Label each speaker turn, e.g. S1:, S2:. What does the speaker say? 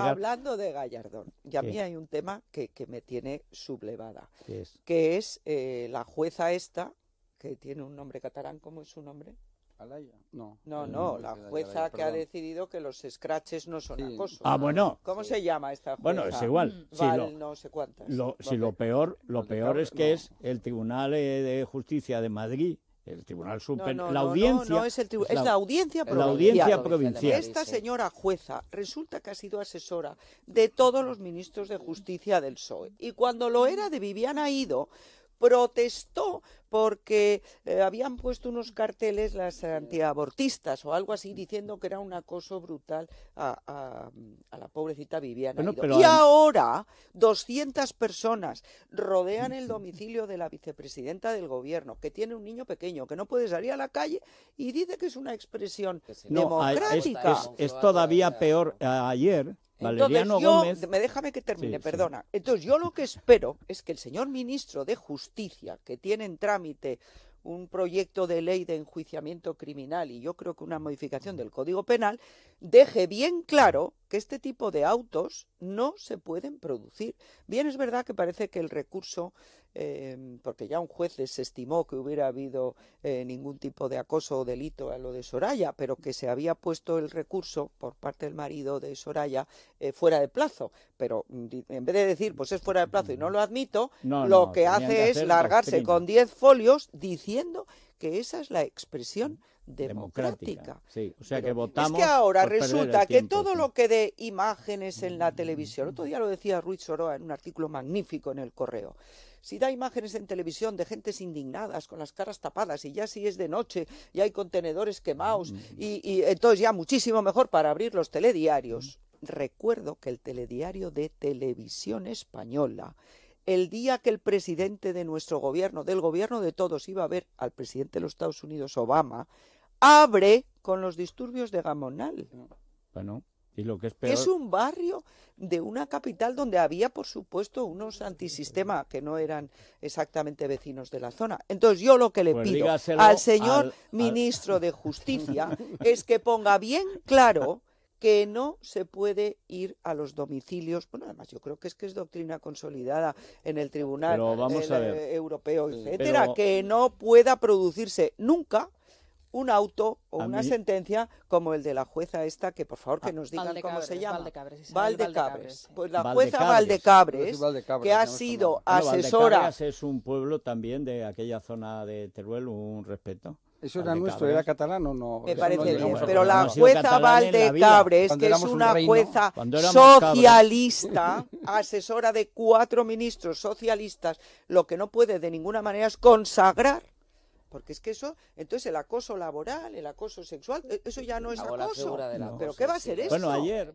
S1: Hablando de Gallardón, y a mí hay un tema que, me tiene sublevada, que es eh, la jueza esta, que tiene un nombre catalán, ¿cómo es su nombre?
S2: No, no, no, la jueza que ha
S1: decidido que los scratches no son acoso. Ah, bueno. ¿Cómo se llama esta jueza? Bueno, es igual. Mm. Si
S2: lo, peor, lo peor es que es el Tribunal eh, de Justicia de Madrid el Tribunal Superior. No, no, la audiencia. es, la, audiencia provincial. La Esta
S1: señora jueza resulta que ha sido asesora de todos los ministros de justicia del PSOE. Y cuando lo era de Viviana Ido, protestó porque eh, habían puesto unos carteles las antiabortistas o algo así diciendo que era un acoso brutal a, la pobrecita Viviana. y ahora 200 personas rodean el domicilio de la vicepresidenta del gobierno que tiene un niño pequeño que no puede salir a la calle y dice que es una expresión democrática. es todavía peor.
S2: Ayer entonces
S1: déjame que termine, perdona. Entonces yo lo que espero es que el señor ministro de Justicia, que tiene en trámite un proyecto de ley de enjuiciamiento criminal y yo creo que una modificación del Código Penal, deje bien claro que este tipo de autos no se pueden producir. Bien, es verdad que parece que el recurso, em, porque ya un juez desestimó que hubiera habido eh, ningún tipo de acoso o delito a lo de Soraya, pero que se había puesto el recurso por parte del marido de Soraya eh, fuera de plazo. Pero mm, en vez de decir, pues es fuera de plazo y no lo admito, lo que hace es largarse con 10 folios diciendo que esa es la expresión
S2: democrática. o sea que votamos. Es que ahora resulta que todo
S1: lo que dé imágenes en la televisión, otro día lo decía Ruiz Soroa en un artículo magnífico en el correo. Si da imágenes en televisión de gente indignadas, con las caras tapadas, y ya si es de noche y hay contenedores quemados, mm, y, entonces ya muchísimo mejor para abrir los telediarios. Recuerdo que el telediario de televisión española el día que el presidente de nuestro gobierno, del gobierno de todos, iba a ver al presidente de los Estados Unidos, Obama, abre con los disturbios de Gamonal.
S2: Bueno, y lo que es Es
S1: un barrio de una capital donde había, por supuesto, unos antisistema que no eran exactamente vecinos de la zona. Entonces, yo lo que le pues pido al señor ministro de Justicia es que ponga bien claro que no se puede ir a los domicilios. Bueno, además yo creo que es que es doctrina consolidada en el Tribunal eh, Europeo, etcétera, que no pueda producirse nunca un auto o una sentencia como el de la jueza esta, que por favor que ah, nos digan cómo se llama. Valdecabres. Valdecabres. Pues la jueza Valdecabres, que ha sido asesora.
S2: es un pueblo también de aquella zona de Teruel, un respeto. Eso era nuestro, era catalán no. Me parece bien, pero la jueza Valdecabres, que es una jueza socialista,
S1: asesora de cuatro ministros socialistas, lo que no puede de ninguna manera es consagrar porque es que eso, entonces el acoso laboral, el acoso sexual, e-, eso ya no es acoso. Pero ¿qué va a ser eso? Bueno, ayer.